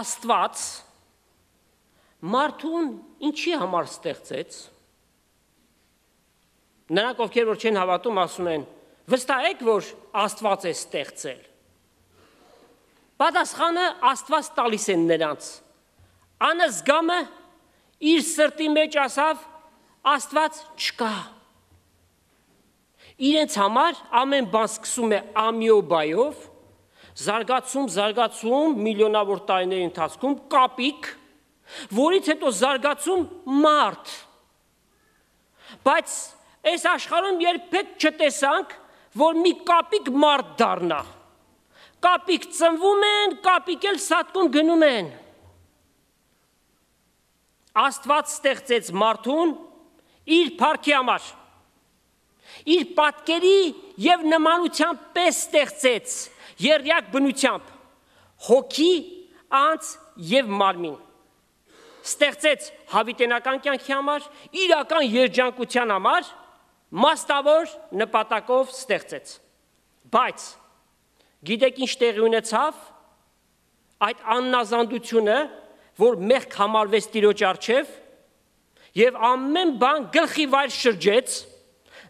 Աստված մարդուն ինչի համար ստեղծեց։ Նրանք ովքեր որ չեն հավատում ասում են. վստահ եք որ Աստված է ստեղծել։ Պատասխանը Աստված տալիս են նրանց։ Անզգամը իր սրտի մեջ ասավ Աստված չկա։ Իրենց համար ամեն բան սկսում է ամիոբայով, զարգացում, զարգացում միլիոնավոր տարիների ընթացքում կապիկ, որից հետո զարգացում մարդ։ Բայց այս աշխարհում երբեք չտեսանք, որ մի կապիկ մարդ դառնա։ Կապիկ ծնվում են, կապիկ էլ սատկուն գնում են։ Աստված ստեղծեց մարդուն իր փառքի համար։ Իր պատկերի եւ նմանության պես ստեղծեց երյակ բնությամբ հոգի, անձ եւ մարմին ստեղծեց հավիտենական կյանքի համար, իրական երջանկության համար մաստավոր նպատակով ստեղծեց։ Բայց գիտեք ինչ տեղի ունեցավ այդ աննազանդությունը, որ մեղք համարվեց Տիրոջ արչև եւ ամեն բան գլխի վայր շրջեց։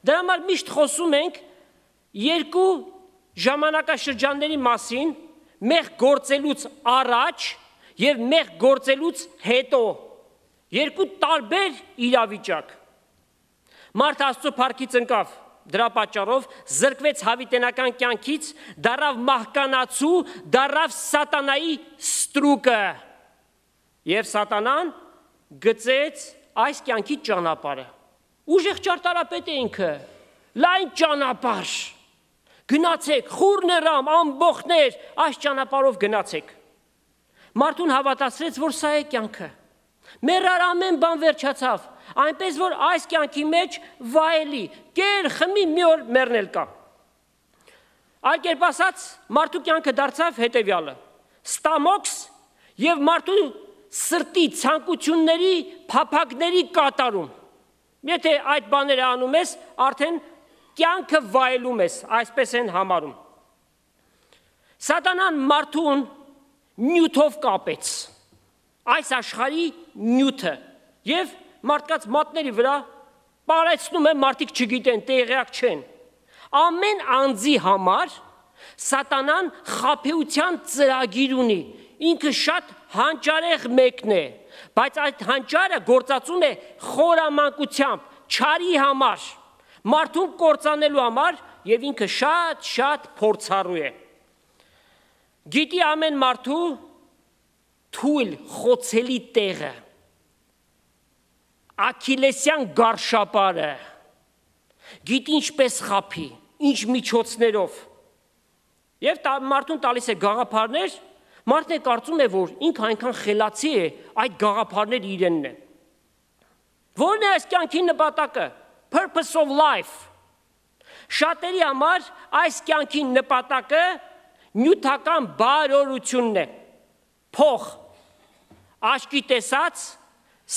Դրա համար միշտ խոսում ենք երկու ժամանակաշրջանների մասին մեղ գործելուց առաջ եւ մեղ գործելուց հետո երկու տարբեր իրավիճակ մարդ աստծո փառքից ընկավ դրա պատճառով զրկվեց հավիտենական կյանքից դարավ մահկանացու դարավ սատանայի ստրուկը եւ սատանան գծեց այս կյանքի ճանապարհը ուժեղ ճարտարապետ է ինքը լայն ճանապարհ Գնացեք, խուրներամ, ամբողջներ, այս ճանապարով գնացեք։ Մարդուն հավատացրեց, որ սա է կյանքը։ Մեր առ ամեն բան վերջացավ, այնպես որ այս կյանքի մեջ վայելի, կեր խմի մի օր մեռնել կա։ Այլ կերպ ասած, մարդու կյանքը դարձավ հետևյալը. ստամոքս եւ մարդու սրտի ցանկությունների, փափակների կատարում։ Եթե այդ բաները անում ես, արդեն կյանքը վայելում ես, այսպես են համարում։ Սատանան մարդուն նյութով կապեց։ Այս աշխարհի նյութը եւ մարդկաց մատների վրա պարեցնում է մարդիկ չգիտեն, տեղյակ չեն։ Ամեն անձի համար սատանան խափեության ծրագիր ունի։ Ինքը շատ հանճարեղ մեկն է, բայց այդ հանճարը գործածում է խորամանկությամբ, չարի համար մարդուն կործանելու համար եւ ինքը շատ-շատ փորձառու է։ Գիտի ամեն մարդու թույլ խոցելի տեղը։ Աքիլեսյան գարշապարը։ Գիտի ինչպես խափի, ինչ միջոցներով։ Եվ մարդուն տալիս է գաղափարներ, մարդն է կարծում է, որ ինքը այնքան խելացի է, այդ գաղափարները իրենն է։ Որն է այս կյանքի նպատակը purpose of life։ Շատերի համար այս կյանքի նպատակը նյութական բարօրությունն է։ Փող, աչքի տեսած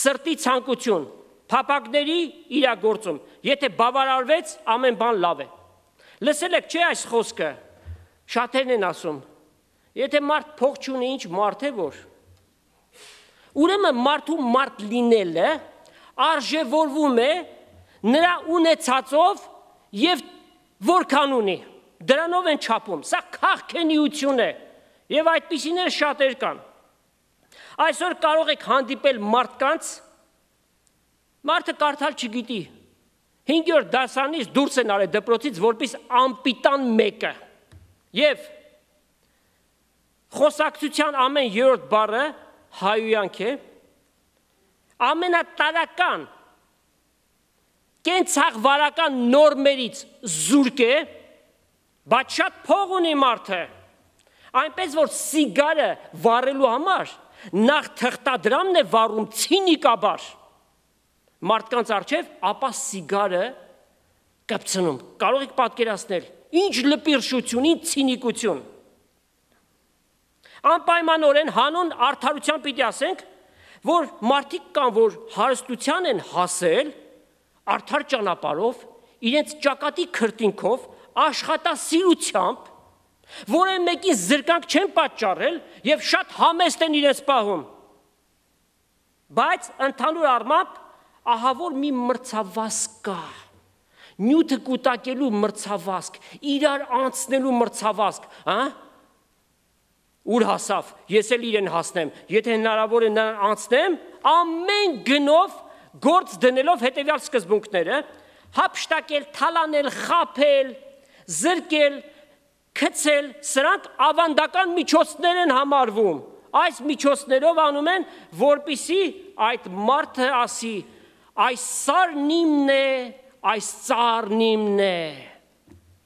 սրտի ցանկություն, փապակների իրագործում։ Եթե բավարարվեց, ամեն բան լավ է։ Լսել եք չէ այս խոսքը։ Շատերն են ասում. եթե մարդ փող չունի, ինչ մարդ է որ։ Ուրեմն մարդու մարդ լինելը արժևորվում է մարդ նրա ունեցածով եւ որքան ունի դրանով են չափում սա քաղքենիություն է եւ այդտիսիներ շատեր կան այսօր կարող եք հանդիպել մարդկանց մարդը կարդալ չգիտի 5-րդ դասանից դուրս են արել դպրոցից որպես ամպիտան մեկը եւ խոսակցության ամեն երրորդ բառը հայոյանք է ամենատարական կենցաղվարական նորմերից զուրկ է, բայց շատ փող ունի մարդը։ Այնպես որ սիգարը վառելու համար նախ թղթադրամն է վառում ցինիկաբար։ Մարդկանց արջև, ապա սիգարը կպցնում։ Կարող եք պատկերացնել, ինչ լպիրշությունի ցինիկություն։ Անպայմանորեն հանուն արդարության պիտի ասենք, որ մարդիկ կան, որ հարստության են հասել, արդար ճանապարով, իրենց ճակատի քրտինքով, աշխատասիրությամբ, որը մեկին զրկանք չեն պատճառել եւ շատ համեստ են իրենց պահում։ Բայց ընդհանուր առմամբ ահա որ մի մրցավազք կա նյութը կուտակելու մրցավազք, իրար անցնելու մրցավազք, հա? Ուր հասավ, ես էլ իրեն հասնեմ։ Եթե հնարավոր է նրան անցնեմ, ամեն գնով գործ դնելով հետևյալ սկզբունքները, հապշտակել, թալանել, խապել, զրկել, գցել, սրանք ավանդական միջոցներ են համարվում։ Այս միջոցներով անում են, որպիսի այդ մարդը ասի, այս սարն իմն է, այս ծառն իմն է։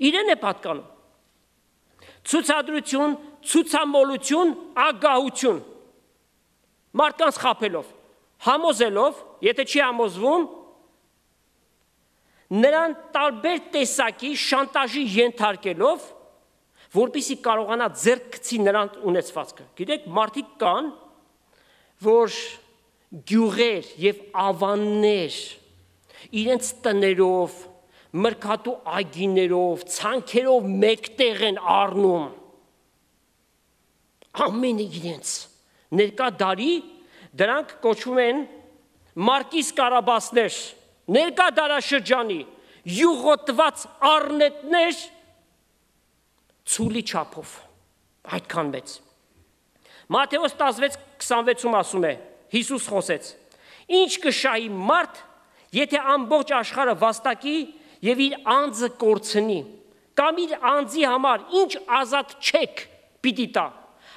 Իրեն է պատկանում։ Ցուցադրություն, ցուցամոլություն, ագահություն։ Մարդկանց խափելով համոզելով, եթե չի համոզվում, նրան տարբեր տեսակի շանտաժի ենթարկելով, որբիսի կարողանա ձեռք գցի նրան ունեցվածքը։ Գիտեք, մարդիկ կան, որ գյուղեր եւ ավաններ իրենց տներով, մրգատու այգիներով, ցանքերով մեկտեղ են առնում։ Ամենը իրենց ներկա դարի Դրանք կոչվում են Մարկիզ Կարաբասներ, ներկա դարաշրջանի յուղոտված արնետներ ցուլի չափով։ Այդքան մեծ։ Մատթեոս 16:26-ում ասում է. Հիսուս խոսեց. Ինչ կշահի մարդ, եթե ամբողջ աշխարհը վաստակի եւ իր անձը կորցնի, կամ իր անձի համար ինչ ազատ չեք պիտի տա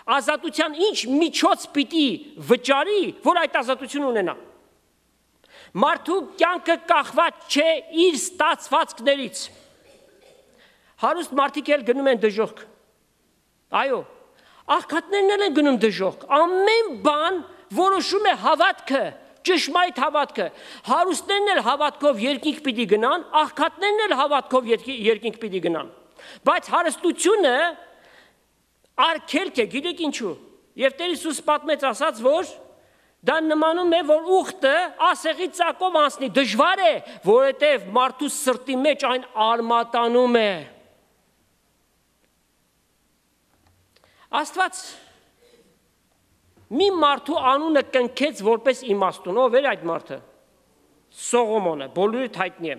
ազատության ինչ միջոց պիտի վճարի, որ այդ ազատություն ունենա։ Մարդու կյանքը կախված չէ իր ստացվածքներից։ Հարուստ մարդիկ էլ գնում են դժոխք։ Այո, աղքատներն էլ են գնում դժոխք։ Ամեն բան որոշում է հավատքը, ճշմարիտ հավատքը։ Հարուստներն էլ հավատքով երկինք պիտի գնան, աղքատներն էլ հավատքով երկինք պիտի գնան։ Բայց հարստությունը արգելք է, գիտեք ինչու։ Եվ Տեր Հիսուս պատմեց ասած, որ դա նմանում է, որ ուխտը ասեղի ծակով անցնի, դժվար է, որովհետև մարդու սրտի մեջ այն արմատանում է։ Աստված մի մարդու անունը կնքեց որպես իմաստուն, ով էր այդ մարդը։ Սողոմոնը, բոլորիդ հայտնի է։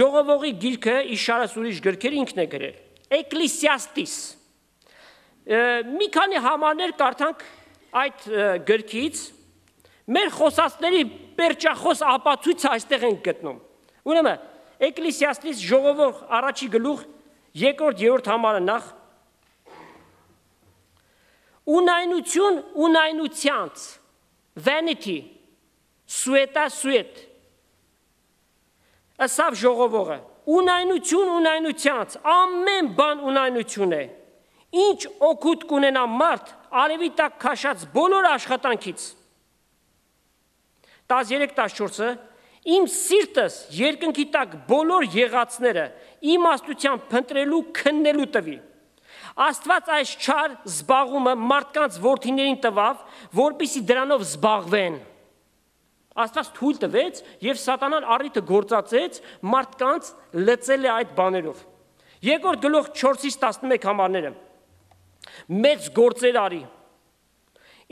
Ժողովողի գիրքը Իշարաս ուրիշ գրքեր ինքն է գրել։ Էկլեսիաստիս մի քանի համարներ կարդանք այդ գրքից մեր խոսածների պերճախոս ապացույցը այստեղ ենք գտնում ուրեմն Էկլեսիաստից ժողովող առաջի գլուխ երկրորդ երրորդ համարը նախ ունայնություն ունայնությանց vanity սուետա սուետ ասավ ժողովողը ունայնություն ունայնությանց ամեն բան ունայնություն է Ինչ օգուտ կունենա մարդ արևի տակ քաշած բոլոր աշխատանքից։ 13-14-ը Իմ սիրտս երկնքի տակ բոլոր եղածները իմ աստությամբ փնտրելու քննելու տվի։ Աստված այս չար զբաղումը մարդկանց որդիներին տվավ, որպիսի դրանով զբաղվեն։ Աստված թույլ տվեց եւ սատանան առիթը գործածեց մարդկանց լծել է այդ բաներով։ Երկրորդ գլուխ 4-ից 11 համարները մեծ գործեր արի։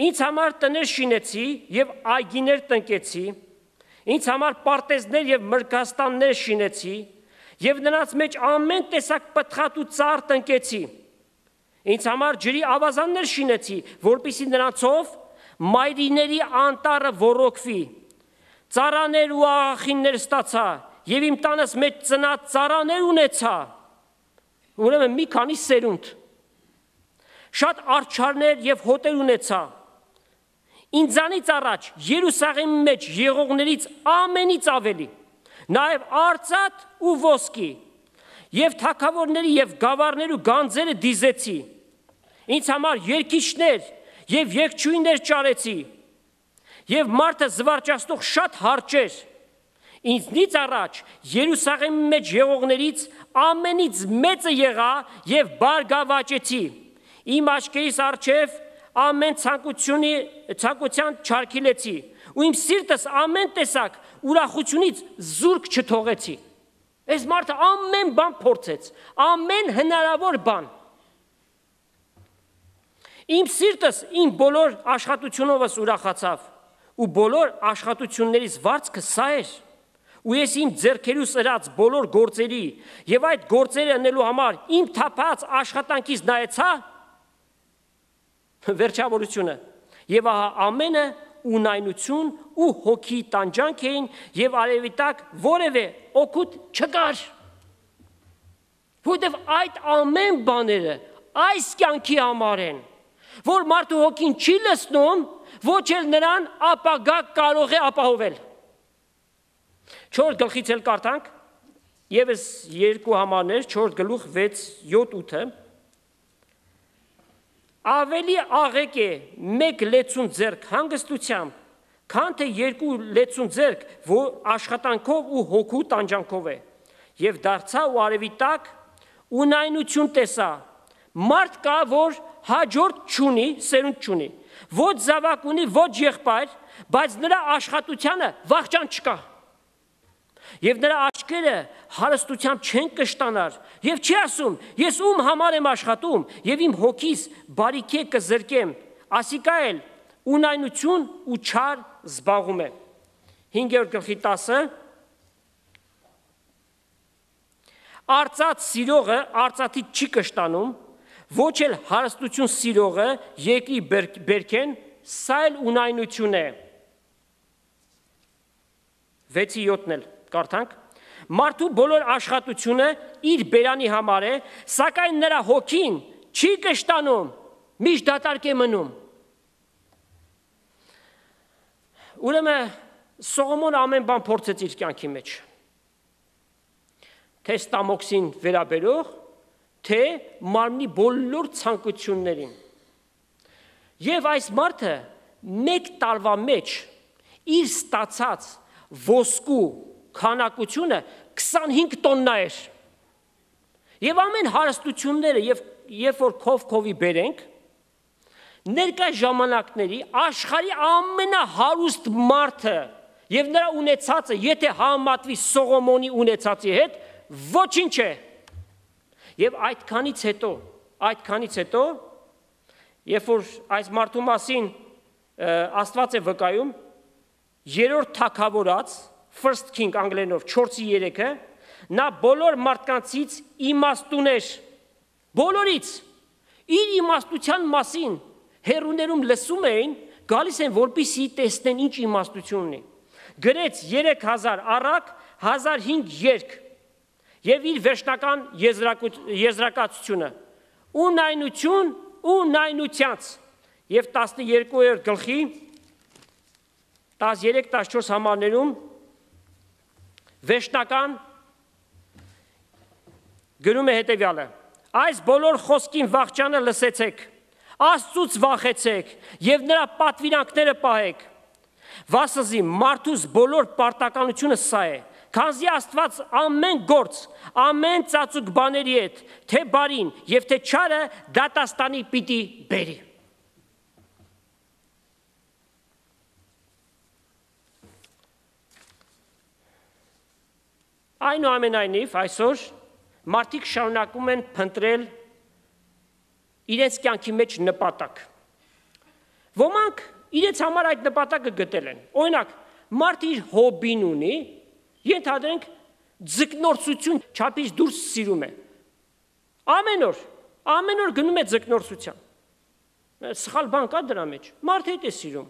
Ինձ համար տներ շինեցի եւ այգիներ տնկեցի։ Ինձ համար պարտեզներ եւ մրգաստաններ շինեցի եւ նրանց մեջ ամեն տեսակ պտղատ ու ծառ տնկեցի։ Ինձ համար ջրի ավազաններ շինեցի, որpիսի նրանցով մայրիների անտառը ողոքվի։ Ծառաներ ու աղախիններ ստացա եւ իմ տանս մեջ ծնած ծառաներ ունեցա։ Ուրեմն մի քանի սերունդ շատ արչարներ եւ հոտեր ունեցա։ Ինձանից առաջ Երուսաղեմի մեջ եղողներից ամենից ավելի, նաեւ արծաթ ու ոսկի եւ թակավորների եւ գավառներու գանձերը դիզեցի։ Ինձ համար երկիշներ եւ երկչույներ ճարեցի։ Եվ մարդը զվարճացնող շատ հարճեր ինձնից առաջ Երուսաղեմի մեջ եղողներից ամենից մեծը եղա եւ բարգավաճեցի։ եղ իմ աչքերիս արջև ամեն ցանկությունի ցանկության չարքիլեցի ու իմ սիրտս ամեն տեսակ ուրախությունից զուրկ չթողեցի այս մարդը ամեն բան փորձեց ամեն հնարավոր բան իմ սիրտս իմ բոլոր աշխատությունովս ուրախացավ ու բոլոր աշխատություններից վարձքը սա էր ու ես իմ ձեռքերուս ըրած բոլոր գործերի եւ այդ գործերը անելու համար իմ թափած աշխատանքից նայեցա վերջավորությունը։ Եվ ահա ամենը ունայնություն ու հոգի տանջանք էին եւ արևի տակ որևէ օգուտ չկար։ Որտեւ այդ ամեն բաները այս կյանքի համար են, որ մարդու հոգին չի լցնում, ոչ էլ նրան ապագա կարող է ապահովել։ 4 գլխից էլ կարդանք, եւս երկու համարներ 4 գլուխ 6 7 8-ը ավելի աղեկ է մեկ լեցուն ձերք հանգստությամբ, քան թե երկու լեցուն ձերք, որ աշխատանքով ու հոգու տանջանքով է։ Եվ դարձա ու արևի տակ ունայնություն տեսա։ Մարդ կա, որ հաջորդ չունի, սերունդ չունի։ Ոչ զավակ ունի, ոչ եղբայր, բայց նրա աշխատությանը վախճան չկա եւ նրա աչքերը հարստությամբ չեն կշտանար եւ չի ասում ես ում համար եմ աշխատում եւ իմ հոգիս բարիքե կզրկեմ ասիկա էլ ունայնություն ու չար զբաղում է 5-րդ գլխի 10-ը Արծաթ սիրողը արծաթի չի կշտանում ոչ էլ հարստություն սիրողը եկի բերքեն սա էլ ունայնություն է 6-ի 7-ն էլ Կարդանք. Մարդու բոլոր աշխատությունը իր բերանի համար է, սակայն նրա հոգին չի կշտանում, միշտ դատարկ է մնում։ Ուրեմն Սողոմոնը ամեն բան փորձեց իր կյանքի մեջ։ Թե ստամոքսին վերաբերող, թե մարմնի բոլոր ցանկություններին։ Եվ այս մարդը մեկ տարվա մեջ իր ստացած ոսկու քանակությունը 25 տոննա էր։ Եվ ամեն հարստությունները եւ երբ որ քով-քովի բերենք, ներկայ ժամանակների աշխարի ամենահարուստ մարդը եւ նրա ունեցածը, եթե համատվի Սողոմոնի ունեցածի հետ, ոչինչ է։ Եվ այդքանից հետո, այդքանից հետո, երբ որ այս մարդու մասին Աստված է վկայում, երրորդ թակավորած First King անգլերենով 4-ի 3-ը, նա բոլոր մարդկանցից իմաստուն էր։ Բոլորից իր իմաստության մասին հերուներում լսում էին, գալիս են որպիսի տեսնեն ինչ իմաստություն ունի։ Գրեց 3000 առակ, 1005 երկ եւ իր վերջնական եզրակացությունը ունայնություն ու նայնությանց եւ 12-րդ գլխի 13-14 համարներում Վերջնական գրում է հետևյալը. Այս բոլոր խոսքին վաղճանը լսեցեք, Աստծուց վախեցեք եւ նրա պատվիրանքները պահեք։ Վասզի մարդուս բոլոր պարտականությունը սա է։ Քանզի Աստված ամեն գործ, ամեն ծածուկ բաների հետ, թե բարին եւ թե չարը դատաստանի պիտի բերի։ Այնուամենայնիվ այսօր մարդիկ շարունակում են փնտրել իրենց կյանքի մեջ նպատակ։ Ոմանք իրենց համար այդ նպատակը գտել են։ Օրինակ, մարդը իր հոբին ունի, ենթադրենք ձկնորսություն չափից դուրս սիրում է։ Ամեն օր, ամեն օր գնում է ձկնորսության։ Սխալ բան կա դրա մեջ։ Մարդը հետ է սիրում։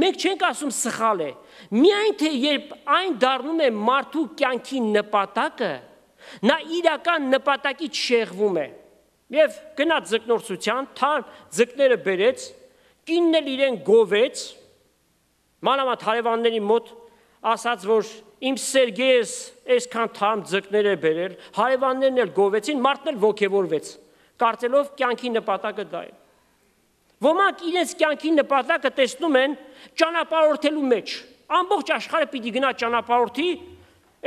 Մենք չենք ասում սխալ է։ Միայն թե երբ այն դառնում է մարդու կյանքի նպատակը, նա իրական նպատակից շեղվում է։ Եվ գնաց ձկնորսության, թան ձկները բերեց, կինն էլ իրեն գովեց։ Մանավանդ հարևանների մոտ ասաց, որ իմ Սերգեյս այսքան թամ ձկներ է բերել, հարևաններն էլ գովեցին, մարդն էլ ողքեվորվեց, կարծելով կյանքի նպատակը դա է։ Ոմանք իրենց կյանքի նպատակը տեսնում են ճանապարհորդելու մեջ։ Ամբողջ աշխարհը պիտի գնա ճանապարհորդի,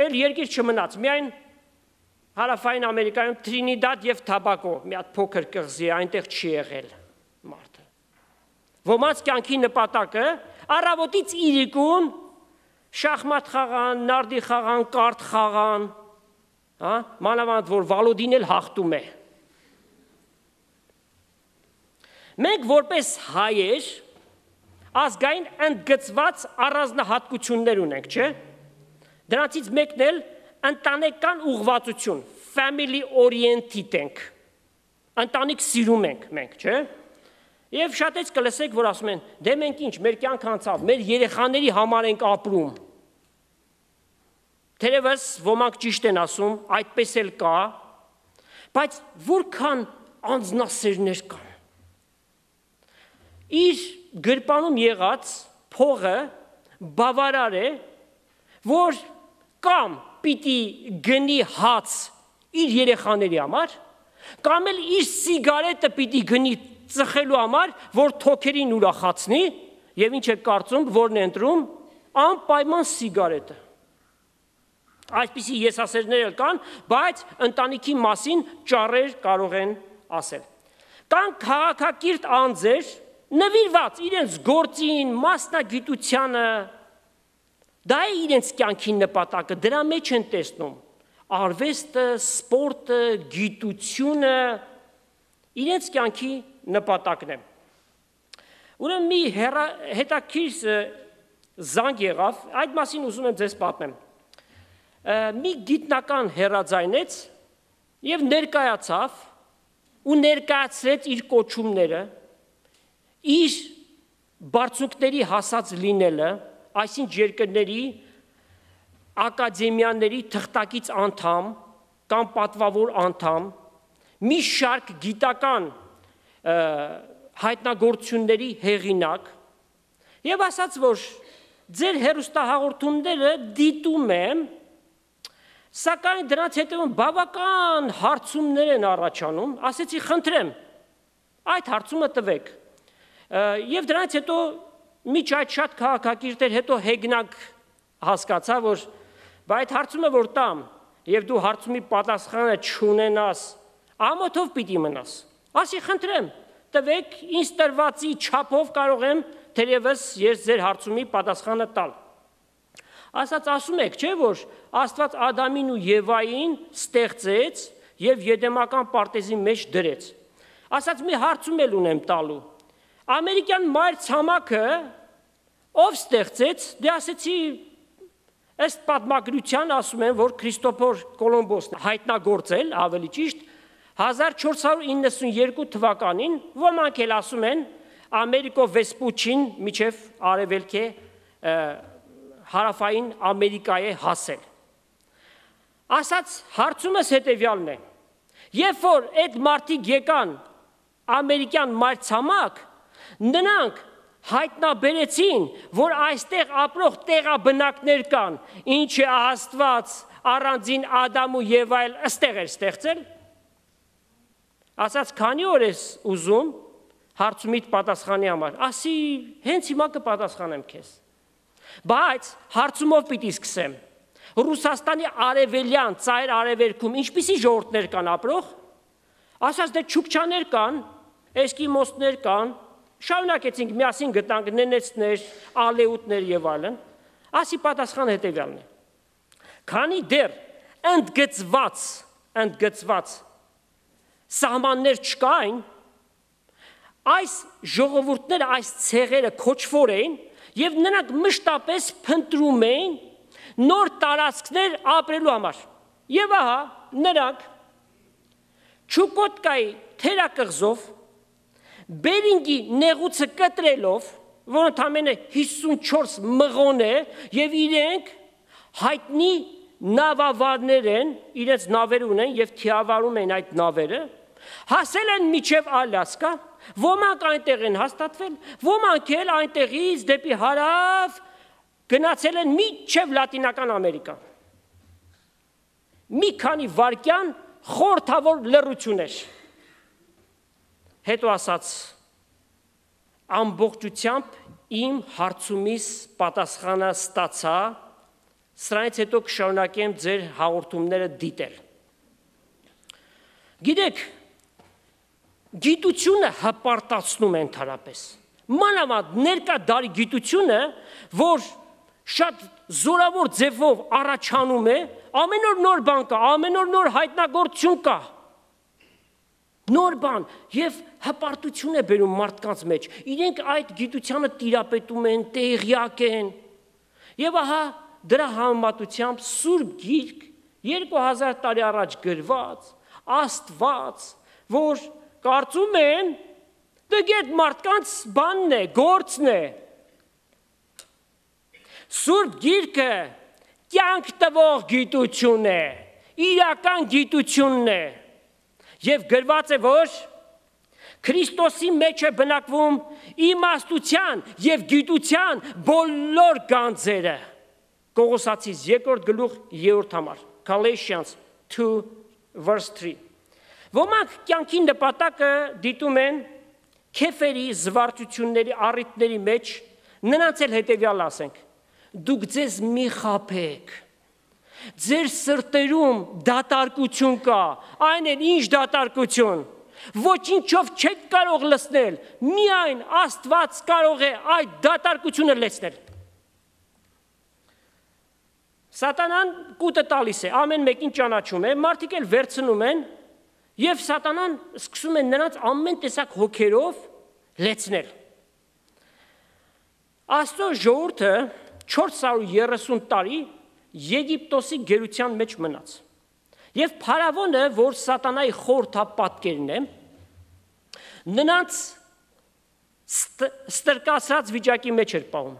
այլ երկիր չմնաց։ Միայն հարավային Ամերիկայում Տրինիդադ եւ Թաբակո մի հատ փոքր կղզի այնտեղ չի եղել մարդը։ Ոմանց կյանքի նպատակը առավոտից իրիկուն շախմատ խաղան, նարդի խաղան, կարդ խաղան, հա, մանավանդ որ Վալոդին էլ հաղթում է։ հա? Մենք որպես հայեր ազգային ընդգծված առանձնահատկություններ ունենք, չէ՞։ Դրանցից մեկն էլ ընտանեկան ուղղվածություն, family oriented ենք։ Ընտանիք սիրում ենք մենք, չէ՞։ Եվ շատից կլսեք, որ ասում են, դե մենք ինչ, մեր կյանք անցավ, մեր երեխաների համար ենք ապրում։ Թերևս ոմանք ճիշտ են ասում, այդպես էլ կա, բայց որքան անznասերներ կան իր գրպանում եղած փողը բավարար է, որ կամ պիտի գնի հաց իր երեխաների համար, կամ էլ իր սիգարետը պիտի գնի ծխելու համար, որ թոքերին ուրախացնի, եւ ինչ է կարծում, որն է ընտրում անպայման սիգարետը։ Այսպիսի եսասերներ էլ կան, բայց ընտանիքի մասին ճառեր կարող են ասել։ Կան քաղաքակիրթ անձեր, նվիրված իրենց գործին, մասնագիտությանը, դա է իրենց կյանքի նպատակը, դրա մեջ են տեսնում արվեստը, սպորտը, գիտությունը իրենց կյանքի նպատակն է։ Ուրեմն մի հերա, հետաքրքիր զանգ եղավ, այդ մասին ուզում եմ ձեզ պատմեմ։ Մի գիտնական հերաձայնեց եւ ներկայացավ ու ներկայացրեց իր կոչումները, իր բարձունքների հասած լինելը, այսինչ երկրների ակադեմիաների թղթակից անդամ կամ պատվավոր անդամ մի շարք գիտական հայտնագործությունների հեղինակ եւ ասաց որ ձեր հերոստահաղորդումները դիտում եմ սակայն դրանց հետևում բավական հարցումներ են առաջանում ասեցի խնդրեմ այդ հարցումը տվեք Եվ դրանից հետո միջ այդ շատ քաղաքակիրտեր հետո հեգնակ հասկացա, որ բա այդ հարցումը որ տամ, եւ դու հարցումի պատասխանը չունենաս, ամոթով պիտի մնաս։ Ասի խնդրեմ, տվեք ինձ տրվածի չափով կարող եմ թերևս ես ձեր հարցումի պատասխանը տալ։ Ասած ասում եք, չէ՞ որ Աստված Ադամին ու Եվային ստեղծեց եւ եդեմական պարտեզի մեջ դրեց։ Ասած մի հարցում էլ ունեմ տալու ամերիկյան մայր ցամաքը ով ստեղծեց, դե ասեցի ըստ պատմագրության ասում են, որ Քրիստոփոր Կոլումբոսն հայտնագործել, ավելի ճիշտ 1492 թվականին, ոմանք էլ ասում են Ամերիկո Վեսպուչին միջև արևելք է հարավային Ամերիկա է հասել։ Ասած հարցումս հետևյալն է։ Երբ որ այդ մարտիկ եկան ամերիկյան մայրցամաք, Նրանք հայտնաբերեցին, որ այստեղ ապրող տեղաբնակներ կան, ինչը Աստված առանձին Ադամ ու Եվայել ըստեղ էր ստեղծել։ Ասած, քանի օր ես ուզում հարցումիդ պատասխանի համար։ Ասի, հենց հիմա կպատասխանեմ քեզ։ Բայց հարցումով պիտի սկսեմ։ Ռուսաստանի արևելյան ծայր արևելքում ինչպիսի ժողովուրդներ կան ապրող։ Ասած դե չուկչաներ կան, էսկիմոսներ կան, Շարունակեցինք միասին գտանք նենեցներ, ալեուտներ եւ այլն։ Ասի պատասխանը հետեւյալն է։ Քանի դեռ ընդգծված, ընդգծված սահմաններ չկային, այս ժողովուրդները, այս ցեղերը կոչվոր էին եւ նրանք մշտապես փնտրում էին նոր տարածքներ ապրելու համար։ Եվ ահա նրանք Չուկոտկայի թերակղզով բերինգի նեղուցը կտրելով, որ ընդամենը 54 մղոն է եւ իրենք հայտնի նավավարներ են, իրենց նավեր ունեն եւ թիավարում են այդ նավերը, հասել են միջև Ալյասկա, ոմանք այնտեղ են հաստատվել, ոմանք էլ այնտեղից դեպի հարավ գնացել են միջև Լատինական Ամերիկա։ Մի քանի վարքյան խորթավոր լրություն էր։ Հետո ասաց. ամբողջությամբ իմ հարցումիս պատասխանը ստացա, սրանից հետո կշարունակեմ ձեր հաղորդումները դիտել։ Գիտեք, գիտությունը հպարտացնում է ընդհանրապես։ Մանավանդ ներկա դարի գիտությունը, որ շատ զորավոր ձևով առաջանում է, ամեն օր նոր բան կա, ամեն օր նոր հայտնագործություն կա։ Նոր բան եւ հպարտություն է բերում մարդկանց մեջ։ Իրենք այդ գիտությանը տիրապետում են, տեղյակ են։ Եվ ահա դրա համատությամբ Սուրբ Գիրք 2000 տարի առաջ գրված Աստված, որ կարծում են դգետ մարդկանց բանն է, գործն է։ Սուրբ Գիրքը կյանք տվող գիտություն է, իրական գիտությունն է։ Եվ գրված է, որ Քրիստոսի մեջ է բնակվում իմաստության եւ գիտության բոլոր գանձերը։ Կողոսացից երկրորդ գլուխ 3-րդ համար Galatians 2 verse 3 Ոմանք կյանքի նպատակը դիտում են քեֆերի զվարճությունների առիթների մեջ, նրանց էլ հետեւյալ ասենք. դուք ձեզ մի խափեք։ Ձեր սրտերում դատարկություն կա, այն էլ ինչ դատարկություն։ դա ոչինչով չեք կարող լցնել, միայն Աստված կարող է այդ դատարկությունը լեցնել։ Սատանան կուտը տալիս է, ամեն մեկին ճանաչում է, մարդիկ էլ վերցնում են եւ Սատանան սկսում է նրանց ամեն տեսակ հոգերով լեցնել։ Աստծո ժողովուրդը 430 տարի Եգիպտոսի գերության մեջ մնաց։ Եվ փարավոնը, որ սատանայի խորթապատկերն է, նրանց ст, ստրկացած վիճակի մեջ էր պահում։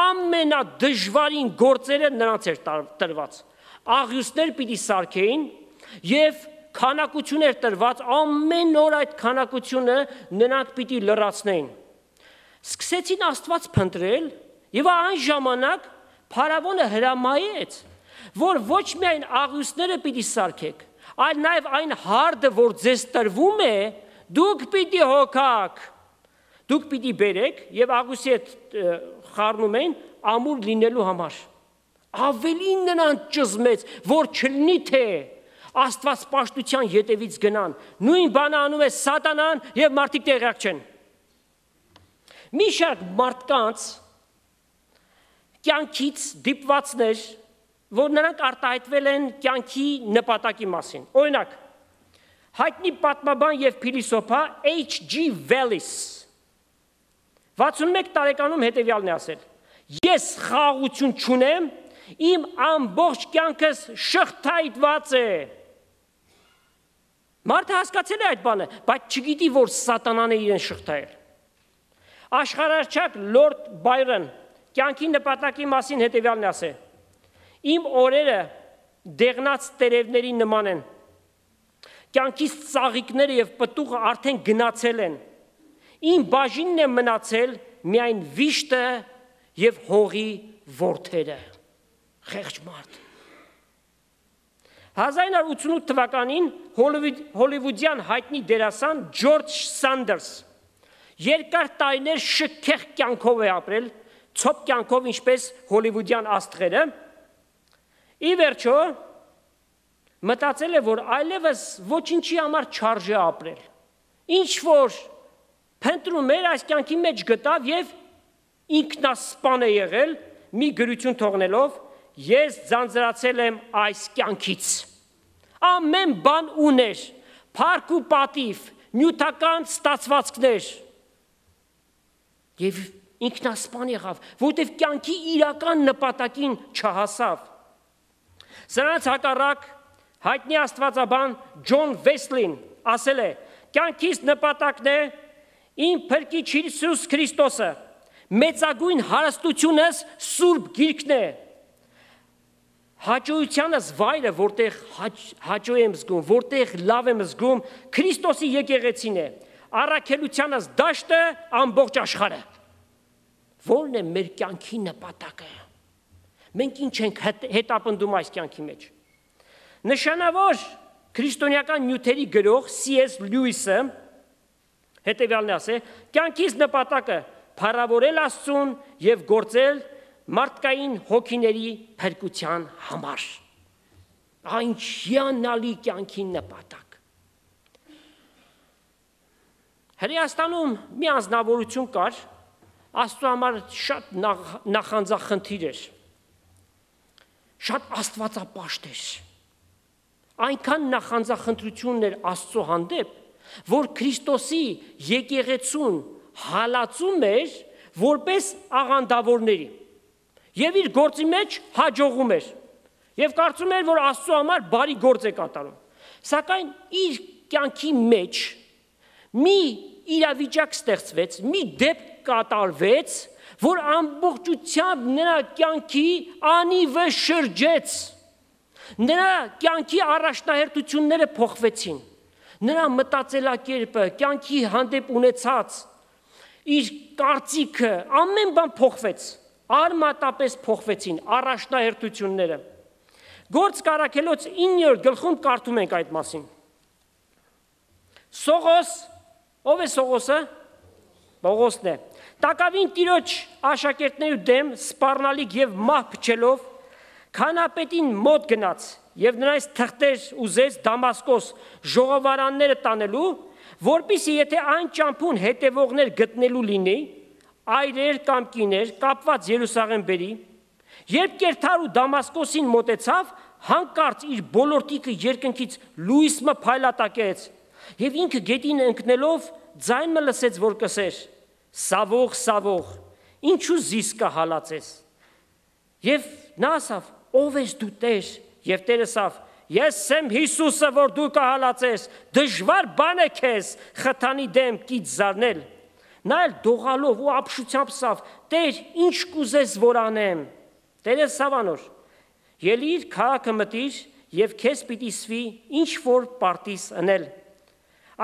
Ամենադժվարին գործերը նրանց էր տրված։ Աղյուսներ պիտի սարքեին եւ քանակություն էր տրված ամեն օր այդ քանակությունը նրանք պիտի լրացնեին։ Սկսեցին Աստված փնտրել եւ այն ժամանակ Փարավոնը հրամայեց որ ոչ միայն աղյուսները պիտի սարքեք, այլ նաև այն հարդը, որ ձեզ տրվում է, դուք պիտի հոգաք։ Դուք պիտի բերեք եւ աղյուսի հետ խառնում են ամուր լինելու համար։ Ավելին նրան ճզմեց, որ չլինի թե Աստված պաշտության յետևից գնան։ Նույն բանը անում է սատանան եւ մարդիկ տեղյակ չեն։ Մի շարք մարդկանց կյանքից դիպվածներ որ նրանք արտահայտվել են կյանքի նպատակի մասին։ Օրինակ, հայտնի պատմաբան եւ փիլիսոփա H.G. Wells 61 տարեկանում հետեւյալն է ասել. Ես խաղաղություն չունեմ, իմ ամբողջ կյանքս շղթայտված է։ Մարդը հասկացել է այդ բանը, բայց չգիտի, որ սատանան է իրեն շղթայել։ Աշխարհարչակ Լորդ Բայրոն կյանքի նպատակի մասին հետեւյալն ասել Իմ օրերը դեղնած տերևների նման են։ Կյանքիս ծաղիկները եւ պտուղը արդեն գնացել են։ Իմ բաժինն է մնացել միայն վիշտը եւ հողի ворթերը։ Խեղճ մարդ։ 1988 թվականին հոլիվուդյան հայտնի դերասան Ջորջ Սանդերս երկար տարիներ շքեղ կյանքով է ապրել, ցոփ կյանքով ինչպես հոլիվուդյան աստղերը, Ի վերջո մտածել է, որ այլևս ոչինչի համար չարժե ապրել։ Ինչ որ փնտրում էր այս կյանքի մեջ գտավ եւ ինքնասպան է եղել մի գրություն թողնելով ես ձանձրացել եմ այս կյանքից ամեն բան ուներ փառք ու պատիվ նյութական ստացվածքներ եւ ինքնասպան եղավ որտեվ կյանքի իրական նպատակին չհասավ Սրանց հակառակ հայտնի աստվածաբան Ջոն Վեսլին ասել է. «Կյանքիս նպատակն է իմ փրկիչ Հիսուս Քրիստոսը, մեծագույն հարստությունս Սուրբ Գիրքն է»։ Հաճույքյանս վայրը, որտեղ հաճոյ եմ զգում, որտեղ լավ եմ զգում, Քրիստոսի եկեղեցին է։ Առաքելությանս դաշտը ամբողջ աշխարհը։ Ո՞րն է մեր կյանքի նպատակը։ Մենք ինչ ենք հետապնդում այս կյանքի մեջ։ Նշանավոր քրիստոնեական նյութերի գրող C.S. Lewis-ը հետևյալն է ասել. «Կյանքիս նպատակը փառավորել Աստծուն եւ գործել մարդկային հոգիների փրկության համար»։ Այն հյանալի կյանքի նպատակ։ Հրեաստանում մի անznավորություն կար, Աստծո համար շատ նախանձախնդիր էր։ նախ շատ աստվածապաշտ էր։ Այնքան նախանձախնդրություններ Աստծո հանդեպ, որ Քրիստոսի եկեղեցուն հալածում էր որպես աղանդավորների։ Եվ իր գործի մեջ հաջողում էր։ Եվ կարծում էր, որ Աստծո համար բարի գործ է կատարում։ Սակայն իր կյանքի մեջ մի իրավիճակ ստեղծվեց, մի դեպք կատարվեց, որ ամբողջությամբ նրա կյանքի անիվը շրջեց։ Նրա կյանքի առաջնահերթությունները փոխվեցին։ Նրա մտածելակերպը, կյանքի հանդեպ ունեցած իր կարծիքը, ամեն բան փոխվեց։ Արմատապես փոխվեցին առաջնահերթությունները։ Գործ կարակելոց 9-րդ գլխում կարդում ենք այդ մասին։ Սողոս, ով է Սողոսը? Պողոսն է։ Տակավին տիրոջ աշակերտներու դեմ սպառնալիք եւ մահ փչելով քանապետին մոտ գնաց եւ նրանից թղթեր ուզեց Դամասկոս ժողովարանները տանելու, որpիսի եթե այն ճամփուն հետևողներ գտնելու լինի, այրեր կամ կիներ կապված Երուսաղեմբերի, երբ Կերթար ու Դամասկոսին մոտեցավ, հանկարծ իր բոլոր տիկը երկնքից լույսը փայլատակեց եւ ինքը գետին ընկնելով ձայնը լսեց որ կսեր Սավող, սավող, ինչու զիսկը հալածես։ Եվ նա ասավ, ով ես դու Տեր, եւ Տերը ասավ, ես եմ Հիսուսը, որ դու կհալածես։ Դժվար բան է քեզ խթանի դեմ կից զառնել։ Նա էլ դողալով ու ապշությամբ ասավ, Տեր, ինչ կուզես որ անեմ։ Տերը սավանոր։ Ելիր քաղաքը մտիր եւ քեզ պիտի սվի ինչ որ պարտիս անել։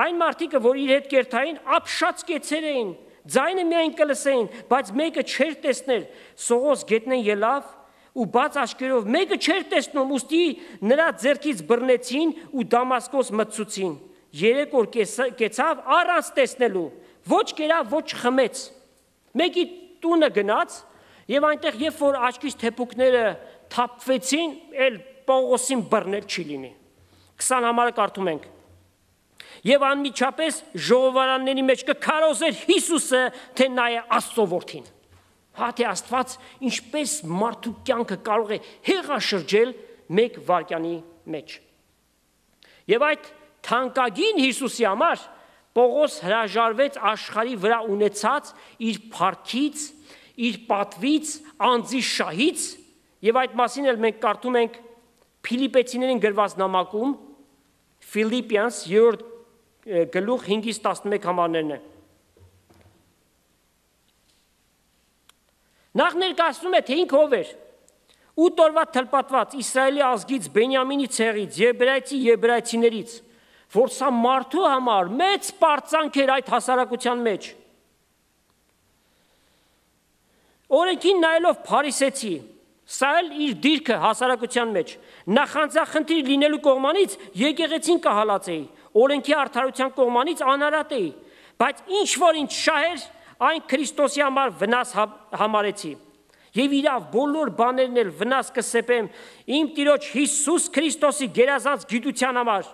Այն մարդիկը, որ իր հետ կերթային ապշած կեցեր էին, Ձայնը միայն կլսեին, բայց մեկը չէր տեսներ, Սողոս գետնեն ելավ ու բաց աչքերով մեկը չէր տեսնում, ուստի նրա ձեռքից բռնեցին ու Դամասկոս մտցուցին։ Երեք օր կեցավ առանց տեսնելու, ոչ կերավ, ոչ խմեց։ Մեկի տունը գնաց եւ այնտեղ երբ որ աչքից թեփուկները թափվեցին, էլ Պողոսին բռնել չի լինի։ 20 համարը կարդում ենք եւ անմիջապես ժողովարանների մեջ կքարոզեր Հիսուսը, թե նա է Աստծո որդին։ Հա թե Աստված ինչպես մարդու կյանքը կարող է հեղաշրջել մեկ վարքյանի մեջ։ Եվ այդ թանկագին Հիսուսի համար Պողոս հրաժարվեց աշխարի վրա ունեցած իր փառքից, իր պատվից, անձի շահից, եւ այդ մասին էլ մենք կարդում ենք Ֆիլիպեցիներին գրված նամակում Ֆիլիպիանս 3-րդ գլուխ 5-ից 11 համարներն է։ Նախ ներկայացնում է թե ինքը ով էր։ 8 օրվա թլպատված Իսրայելի ազգից Բենյամինի ցեղից, Եբրայցի Եբրայցիներից, որ սա մարդու համար մեծ պարծանք էր այդ հասարակության մեջ։ Օրենքին նայելով Փարիսեցի, Սա էլ իր դիրքը հասարակության մեջ նախանձախնդիր լինելու կողմանից եկեղեցին կհալածեի օրենքի արդարության կողմանից անարատ էի, բայց ինչ որ ինչ շահեր այն Քրիստոսի համար վնաս հա- համարեցի։ Եվ իրավ բոլոր բաներն էլ վնաս կսեպեմ իմ Տիրոջ Հիսուս Քրիստոսի գերազանց գիտության համար,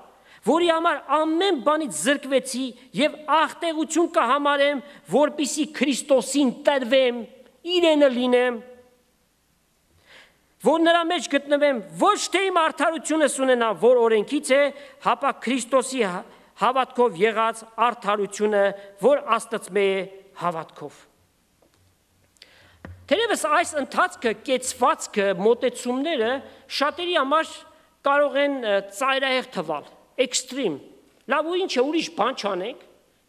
որի համար ամեն բանից զրկվեցի եւ աղտեղություն կհամարեմ, որպիսի Քրիստոսին տրվեմ, իրենը լինեմ, որ նրա մեջ գտնվեմ ոչ թե իմ արդարությունս ունենամ, որ օրենքից է, հապա Քրիստոսի հավատքով եղած արդարությունը, որ Աստծմե է հավատքով։ Թերևս այս ընթացքը, կեցվածքը, մոտեցումները շատերի համար կարող են ծայրահեղ թվալ, էքստրիմ։ Լավ ու ինչ է, ուրիշ բան չանենք,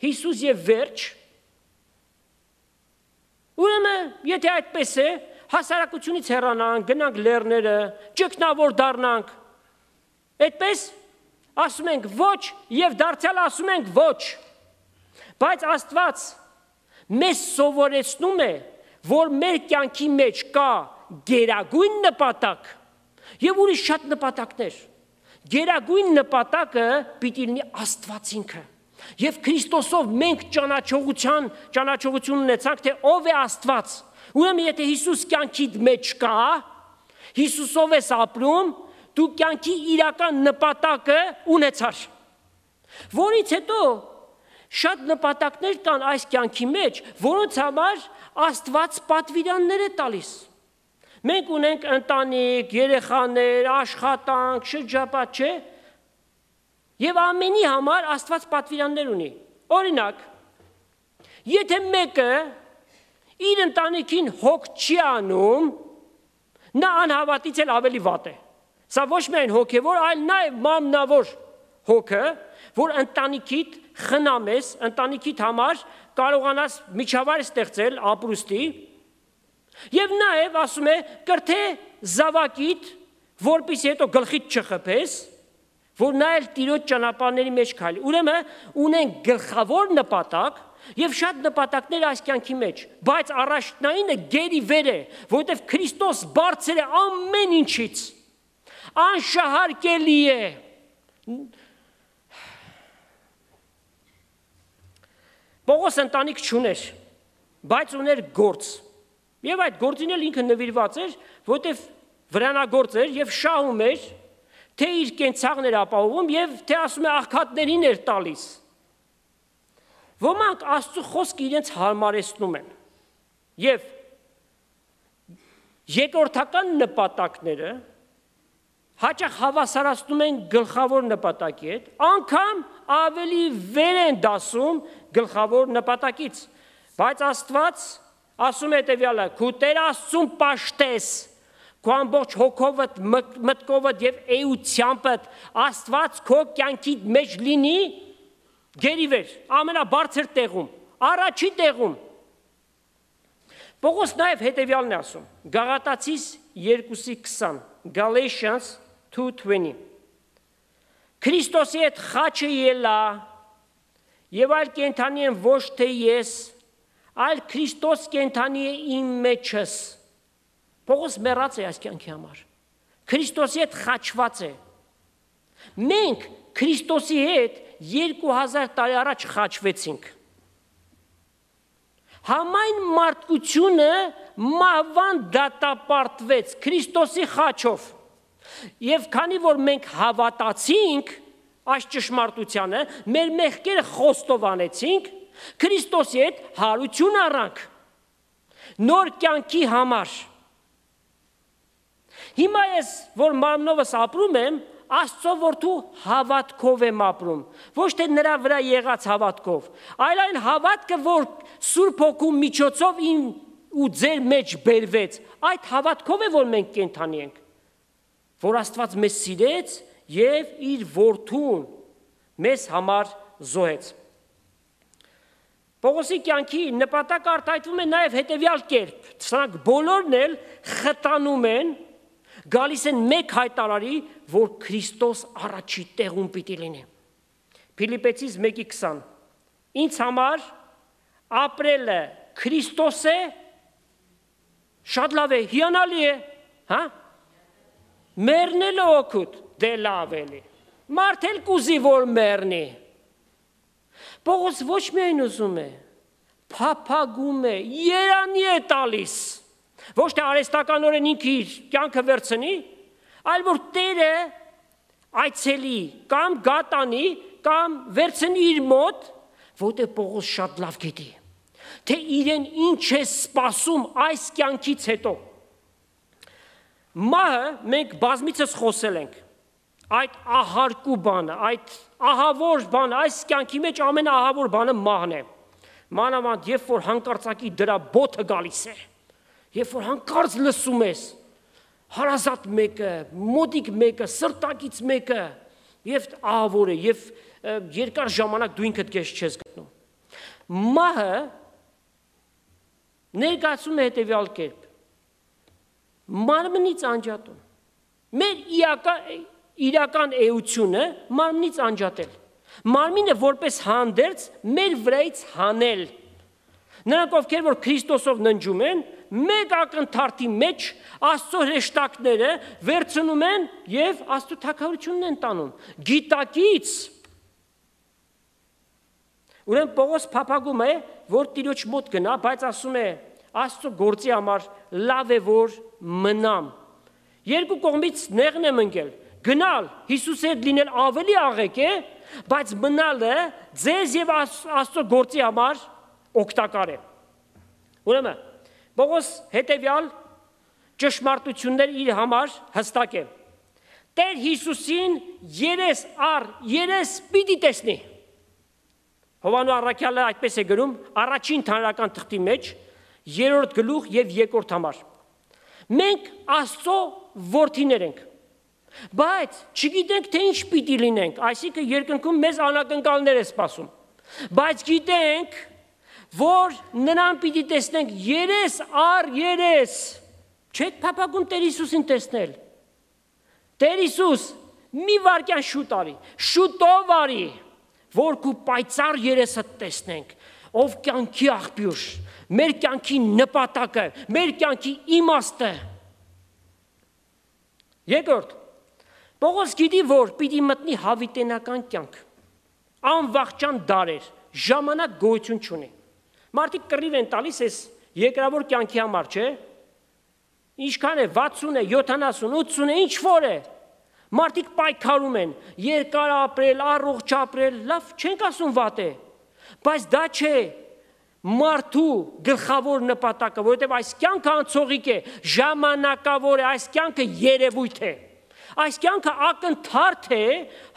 Հիսուս եւ վերջ։ Ուրեմն, եթե այդպես է, հասարակությունից հեռանանք, գնանք լեռները, ճգնավոր դառնանք։ Այդպես ասում ենք ոչ եւ դարձյալ ասում ենք ոչ։ Բայց Աստված մեզ սովորեցնում է, որ մեր կյանքի մեջ կա գերագույն նպատակ եւ ուրիշ շատ նպատակներ։ Գերագույն նպատակը պիտի լինի Աստված ինքը։ Եվ Քրիստոսով մենք ճանաչողության ճանաչողություն ունեցանք, թե ով է Աստված։ Ուրեմն եթե Հիսուս կյանքիդ մեջ կա, Հիսուսով ես ապրում, դու կյանքի իրական նպատակը ունեցար։ Որից հետո շատ նպատակներ կան այս կյանքի մեջ, որոնց համար Աստված պատվիրաններ է տալիս։ Մենք ունենք ընտանիք, երեխաներ, աշխատանք, շրջապատ, չէ՞։ Եվ ամենի համար Աստված պատվիրաններ ունի։ Օրինակ, եթե մեկը իր ընտանիքին հոգ չի անում, նա անհավատից էլ ավելի վատ է։ Սա ոչ միայն հոգևոր, այլ նաև մամնավոր հոգը, որ ընտանիքիդ խնամես, ընտանիքիդ համար կարողանաս միջավայր ստեղծել ապրուստի։ Եվ նաև ասում է, կրթե զավակիդ, որpիսի հետո գլխիդ չխփես, որ նա էլ տիրոջ ճանապարհների մեջ քայլի։ Ուրեմն ունեն գլխավոր նպատակ եւ շատ նպատակներ այս կյանքի մեջ, բայց առաջնայինը գերի վեր է, որովհետեւ Քրիստոս բարձր է ամեն ինչից։ Անշահարկելի է։ Պողոս ընտանիք չուներ, բայց ուներ գործ։ Եվ այդ գործին էլ ինքը նվիրված էր, որտեվ վրանագործ էր եւ շահում էր, թե իր կենցաղներ ապահովում եւ թե ասում է աղքատներին էր տալիս։ Ոմանք Աստծո խոսքը իրենց հարմարեցնում են։ Եվ երկրորդական նպատակները հաճախ հավասարացնում են գլխավոր նպատակի հետ, անկամ ավելի վեր են դասում գլխավոր նպատակից։ Բայց Աստված ասում է տվյալը. «Քու Տեր Աստծուն ճաշտես» քո ամբողջ հոգովդ, մտքովդ եւ էությամբ Աստված քո կյանքի մեջ լինի Գերիվեր, ամենաբարձր տեղում, առաջի տեղում։ Պողոս նաև հետևյալն է ասում. Գաղատացիս 2:20, Galatians 2:20։ Քրիստոսի հետ խաչը ելա եւ այլ կենթանի են ոչ թե ես, այլ Քրիստոս կենթանի է իմ մեջս։ Պողոս մեռած է այս կյանքի համար։ Քրիստոսի հետ խաչված է։ Մենք Քրիստոսի հետ 2000 տարի առաջ խաչվեցինք։ Համայն մարդկությունը մահվան դատապարտվեց Քրիստոսի խաչով։ Եվ քանի որ մենք հավատացինք այս ճշմարտությանը, մեր մեղքերը խոստովանեցինք, Քրիստոսի հետ հարություն առանք նոր կյանքի համար։ Հիմա ես, որ մարմնովս ապրում եմ, Աստծո որդու հավատքով եմ ապրում, ոչ թե նրա վրա եղած հավատքով, այլ այն հավատքը, որ Սուրբ Հոգու միջոցով իմ ու ձեր մեջ բերվեց, այդ հավատքով է որ մենք կենթանի ենք, որ Աստված մեզ սիրեց եւ իր որդուն մեզ համար զոհեց։ Պողոսի կյանքի նպատակը արտահայտվում է նաև հետևյալ կերպ. Սրանք բոլորն էլ խտանում են գալիս են մեկ հայտարարի, որ Քրիստոս առաջի տեղում պիտի լինի։ Ֆիլիպեցիս 1:20 Ինձ համար ապրելը Քրիստոս է շատ լավ է, հիանալի է, հա? Մեռնելը օգուտ, դե լավ էլի։ Մարդ էլ կուզի որ մեռնի։ Պողոս ոչ միայն ուզում է, փափագում է, երանի է տալիս ոչ թե արեստականորեն ինքը իր կյանքը վերցնի, այլ որ Տերը այցելի կամ գատանի կամ վերցնի իր մոտ, որտեղ Պողոս շատ լավ գիտի, թե իրեն ինչ է սпасում այս կյանքից հետո։ Մահը մենք բազմիցս խոսել ենք այդ ահարկու բանը, այդ ահավոր բանը, այս կյանքի մեջ ամենաահավոր բանը մահն է։ Մանավանդ երբ որ հանկարծակի դրա բոթը գալիս է։ Երբ որ հանկարծ լսում ես հարազատ մեկը, մոդիկ մեկը, սրտակից մեկը, եւ ահավոր է, եւ երկար ժամանակ դու ինքդ քեզ չես գտնում։ Մահը ներկայացում է հետեւյալ կերպ. մարմնից անջատում։ Մեր իրական իրական էությունը մարմնից անջատել։ Մարմինը որպես հանդերձ մեր վրայից հանել։ Նրանք ովքեր որ Քրիստոսով ննջում են, մեկ ակնթարթի մեջ Աստծո հեշտակները վերցնում են եւ Աստծո թակավորությունն են տանում։ Գիտակից Ուրեմն Պողոս փափագում է, որ Տիրոջ մոտ գնա, բայց ասում է. Աստծո գործի համար լավ է որ մնամ։ Երկու կողմից նեղն եմ ընկել։ Գնալ Հիսուսի հետ լինել ավելի աղեկ է, բայց մնալը ձեզ եւ Աստծո գործի համար օգտակար է։ Ուրեմն Պողոս հետևյալ ճշմարտություններ իր համար հստակ է։ Տեր Հիսուսին երես առ երես պիտի տեսնի։ Հովանու Առաքյալը այդպես է գրում առաջին հանրական թղթի մեջ, երրորդ գլուխ եւ երկրորդ համար։ Մենք Աստծո որդիներ ենք։ Բայց չգիտենք թե ինչ պիտի լինենք, այսինքն երկնքում մեզ անակնկալներ է սպասում։ Բայց գիտենք, որ նրան պիտի տեսնենք երես առ երես։ Չեք փապակում Տեր Հիսուսին տեսնել։ Տեր Հիսուս մի վարքյան շուտ արի, շուտով արի, որ քու պայծառ երեսը տեսնենք, ով կյանքի աղբյուր, մեր կյանքի նպատակը, մեր կյանքի իմաստը։ Երկրորդ Պողոս գիտի, որ պիտի մտնի հավիտենական կյանք։ Անվախճան դարեր, ժամանակ գոյություն չունի։ Մարդիկ կռիվ են տալիս այս երկրավոր կյանքի համար, չէ՞։ Ինչքան է 60 է, 70, 80 է, ինչ որ է։ Մարդիկ պայքարում են, երկար ապրել, առողջ ապրել, լավ, չենք ասում վատ է։ Բայց դա չէ մարդու գլխավոր նպատակը, որովհետև այս կյանքը անցողիկ է, ժամանակավոր է, այս կյանքը երևույթ է։ Այս կյանքը ակնթարթ է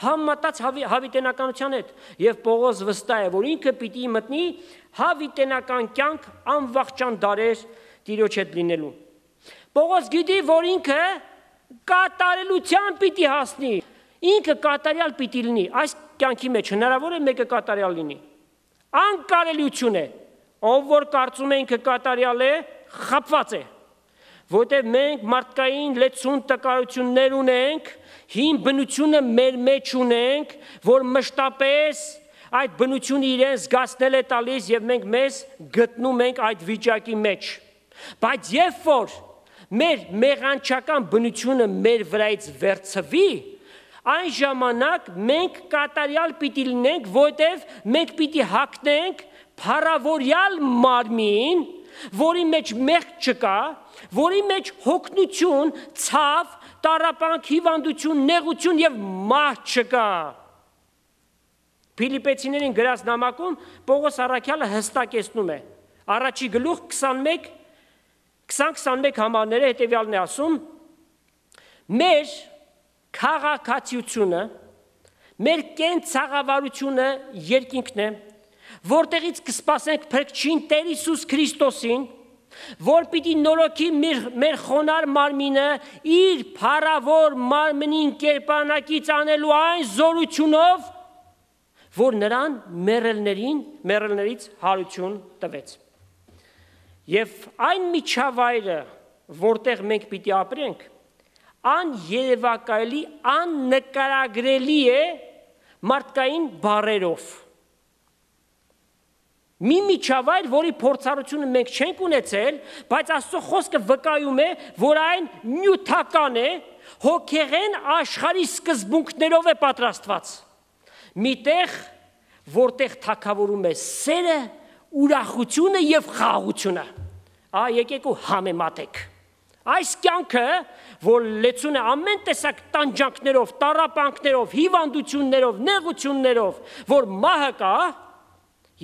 համատած հավիտենականության հետ, եւ Պողոս վստահ է, որ ինքը պիտի մտնի հավիտենական կյանք անվախճան դարեր Տիրոջ հետ լինելու։ Պողոս գիտի, որ ինքը կատարելության պիտի հասնի։ Ինքը կատարյալ պիտի լինի։ Այս կյանքի մեջ հնարավոր է մեկը կատարյալ լինի։ Անկարելիություն է, ով որ կարծում է ինքը կատարյալ է, խապված է որտեղ մենք մարդկային լեցուն տկարություններ ունենք, հին բնությունը մեր մեջ ունենք, որ մշտապես այդ բնությունը իրեն զգացնել է տալիս եւ մենք մեզ գտնում ենք այդ վիճակի մեջ։ Բայց երբ որ մեր մեղանչական բնությունը մեր վրայից վերցվի, այն ժամանակ մենք կատարյալ պիտի լինենք, որտեվ մենք պիտի հակնենք փառավորյալ մարմին, որի մեջ մեղք չկա, որի մեջ հոգնություն, ցավ, տարապանք, հիվանդություն, նեղություն եւ մահ չկա։ Ֆիլիպեցիներին գրած նամակում Պողոս Արաքյալը հստակեցնում է առաջի գլուխ 21 20-21 համարները հետեւյալն է ասում. Մեր քաղաքացիությունը, մեր կենցաղավարությունը երկինքն է, որտեղից կսպասենք փրկչին Տեր Հիսուս Քրիստոսին, որ պիտի նորոգի մեր, մեր խոնար մարմինը իր փառավոր մարմնին կերպանակից անելու այն զորությունով, որ նրան մերելներին, մերելներից հարություն տվեց։ Եվ այն միջավայրը, որտեղ մենք պիտի ապրենք, ան երևակայելի, ան նկարագրելի է մարդկային բարերով։ Մի միջավայր, որի փորձառությունը մենք չենք ունեցել, բայց Աստծո խոսքը վկայում է, որ այն նյութական է, հոգեղեն աշխարհի սկզբունքներով է պատրաստված միտեղ որտեղ թակավորում է սերը, ուրախությունը եւ խաղաղությունը։ Ա եկեք ու համեմատեք։ Այս կյանքը, որ լեցուն է ամեն տեսակ տանջանքներով, տարապանքներով, հիվանդություններով, նեղություններով, որ մահը կա,